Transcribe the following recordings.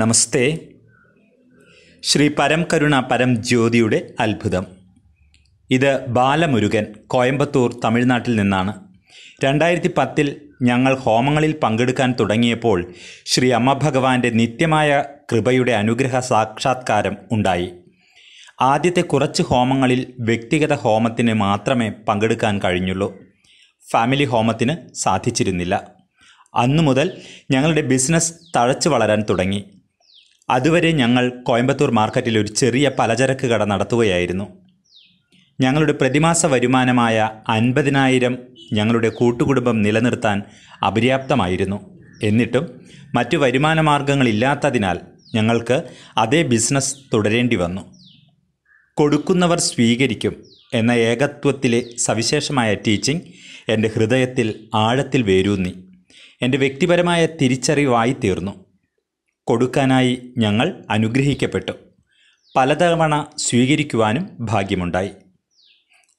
നമസ്തേ ശ്രീ പരം കരുണ പരം ജ്യോതിയുടെ അത്ഭുതം ഇത് ബാലമുരുകൻ കോയമ്പത്തൂർ തമിഴ്നാട്ടിൽ നിന്നാണ് രണ്ടായിരത്തി പത്തിൽ ഞങ്ങൾ ഹോമങ്ങളിൽ പങ്കെടുക്കാൻ തുടങ്ങിയപ്പോൾ ശ്രീ അമ്മ ഭഗവാന്റെ നിത്യമായ കൃപയുടെ അനുഗ്രഹ സാക്ഷാത്കാരം ഉണ്ടായി ആദ്യത്തെ കുറച്ച് ഹോമങ്ങളിൽ വ്യക്തിഗത ഹോമത്തിന് മാത്രമേ പങ്കെടുക്കാൻ കഴിഞ്ഞുള്ളൂ ഫാമിലി ഹോമത്തിന് സാധിച്ചിരുന്നില്ല അന്നു മുതൽ ഞങ്ങളുടെ ബിസിനസ് തഴച്ചു വളരാൻ തുടങ്ങി അതുവരെ ഞങ്ങൾ കോയമ്പത്തൂർ മാർക്കറ്റിൽ ഒരു ചെറിയ പലചരക്ക് കട നടത്തുകയായിരുന്നു ഞങ്ങളുടെ പ്രതിമാസ വരുമാനമായ അൻപതിനായിരം ഞങ്ങളുടെ കൂട്ടുകുടുംബം നിലനിർത്താൻ അപര്യാപ്തമായിരുന്നു എന്നിട്ടും മറ്റു വരുമാന മാർഗങ്ങളില്ലാത്തതിനാൽ ഞങ്ങൾക്ക് അതേ ബിസിനസ് തുടരേണ്ടി വന്നു കൊടുക്കുന്നവർ സ്വീകരിക്കും എന്ന ഏകത്വത്തിലെ സവിശേഷമായ ടീച്ചിങ് എൻ്റെ ഹൃദയത്തിൽ ആഴത്തിൽ വേരൂന്നി എൻ്റെ വ്യക്തിപരമായ തിരിച്ചറിവായി തീർന്നു കൊടുക്കാനായി ഞങ്ങൾ അനുഗ്രഹിക്കപ്പെട്ടു പലതവണ സ്വീകരിക്കുവാനും ഭാഗ്യമുണ്ടായി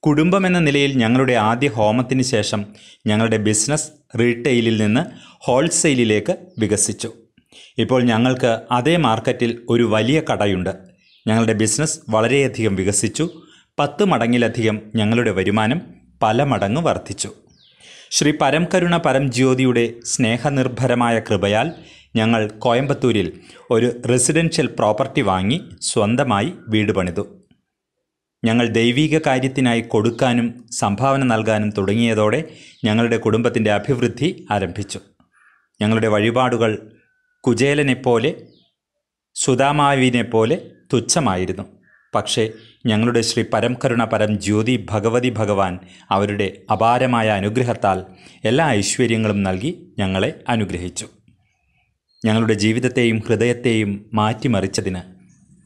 കുടുംബമെന്ന നിലയിൽ ഞങ്ങളുടെ ആദ്യ ഹോമത്തിന് ശേഷം ഞങ്ങളുടെ ബിസിനസ് റീറ്റെയിലിൽ നിന്ന് ഹോൾസെയിലിലേക്ക് വികസിച്ചു ഇപ്പോൾ ഞങ്ങൾക്ക് അതേ മാർക്കറ്റിൽ ഒരു വലിയ കടയുണ്ട് ഞങ്ങളുടെ ബിസിനസ് വളരെയധികം വികസിച്ചു പത്ത് മടങ്ങിലധികം ഞങ്ങളുടെ വരുമാനം പല മടങ്ങ് വർദ്ധിച്ചു ശ്രീ പരംകരുണ പരംജ്യോതിയുടെ സ്നേഹനിർഭരമായ കൃപയാൽ ഞങ്ങൾ കോയമ്പത്തൂരിൽ ഒരു റെസിഡൻഷ്യൽ പ്രോപ്പർട്ടി വാങ്ങി സ്വന്തമായി വീട് പണിതു ഞങ്ങൾ ദൈവീക കാര്യത്തിനായി കൊടുക്കാനും സംഭാവന നൽകാനും തുടങ്ങിയതോടെ ഞങ്ങളുടെ കുടുംബത്തിൻ്റെ അഭിവൃദ്ധി ആരംഭിച്ചു ഞങ്ങളുടെ വഴിപാടുകൾ കുചേലനെപ്പോലെ സുതാമാവിനെപ്പോലെ തുച്ഛമായിരുന്നു പക്ഷേ ഞങ്ങളുടെ ശ്രീ പരംകരുണ പരം ജ്യോതി ഭഗവതി ഭഗവാൻ അവരുടെ അപാരമായ അനുഗ്രഹത്താൽ എല്ലാ ഐശ്വര്യങ്ങളും നൽകി ഞങ്ങളെ അനുഗ്രഹിച്ചു ഞങ്ങളുടെ ജീവിതത്തെയും ഹൃദയത്തെയും മാറ്റിമറിച്ചതിന്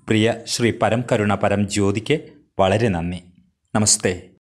പ്രിയ ശ്രീ പരം കരുണ പരം ജ്യോതിക്ക് വളരെ നന്ദി നമസ്തേ